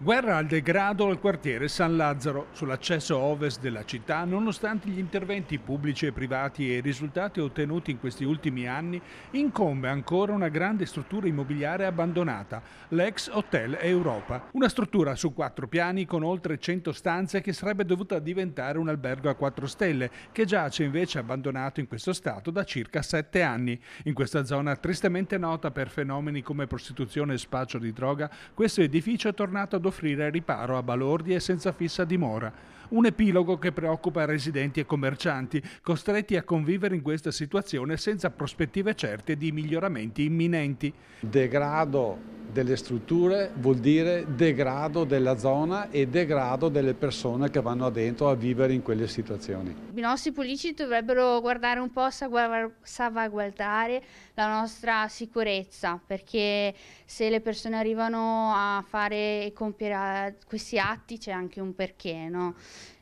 Guerra al degrado al quartiere San Lazzaro, sull'accesso ovest della città, nonostante gli interventi pubblici e privati e i risultati ottenuti in questi ultimi anni, incombe ancora una grande struttura immobiliare abbandonata, l'ex Hotel Europa. Una struttura su quattro piani con oltre 100 stanze che sarebbe dovuta diventare un albergo a quattro stelle, che giace invece abbandonato in questo stato da circa sette anni. In questa zona tristemente nota per fenomeni come prostituzione e spaccio di droga, questo edificio è tornato ad offrire riparo a balordi e senza fissa dimora. Un epilogo che preoccupa residenti e commercianti, costretti a convivere in questa situazione senza prospettive certe di miglioramenti imminenti. Degrado delle strutture vuol dire degrado della zona e degrado delle persone che vanno dentro a vivere in quelle situazioni. I nostri politici dovrebbero guardare un po' salvaguardare la nostra sicurezza perché se le persone arrivano a fare e compiere ah, questi atti c'è anche un perché. No?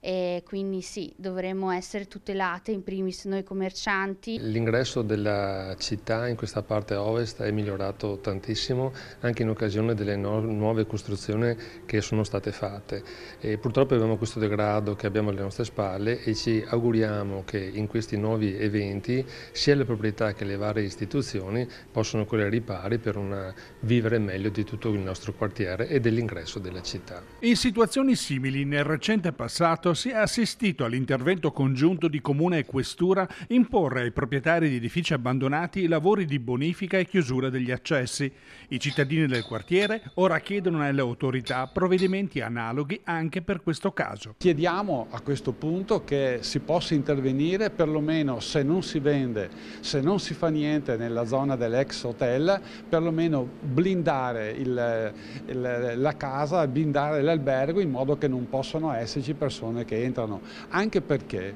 e quindi sì, dovremmo essere tutelate in primis noi commercianti. L'ingresso della città in questa parte ovest è migliorato tantissimo anche in occasione delle no nuove costruzioni che sono state fatte e purtroppo abbiamo questo degrado che abbiamo alle nostre spalle e ci auguriamo che in questi nuovi eventi sia le proprietà che le varie istituzioni possano correre ripari per una, vivere meglio di tutto il nostro quartiere e dell'ingresso della città. In situazioni simili nel recente passato si è assistito all'intervento congiunto di Comune e Questura imporre ai proprietari di edifici abbandonati lavori di bonifica e chiusura degli accessi. I cittadini del quartiere ora chiedono alle autorità provvedimenti analoghi anche per questo caso. Chiediamo a questo punto che si possa intervenire perlomeno se non si vende, se non si fa niente nella zona dell'ex hotel, perlomeno blindare il, il, la casa, blindare l'albergo in modo che non possano esserci persone che entrano, anche perché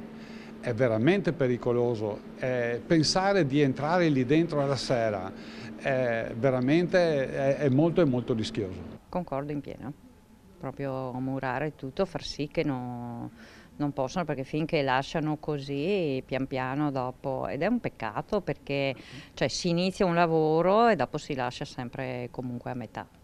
è veramente pericoloso. Eh, pensare di entrare lì dentro alla sera è veramente è, è molto, è molto rischioso. Concordo in pieno. Proprio murare tutto, far sì che no, non possano, perché finché lasciano così pian piano dopo ed è un peccato perché cioè, si inizia un lavoro e dopo si lascia sempre comunque a metà.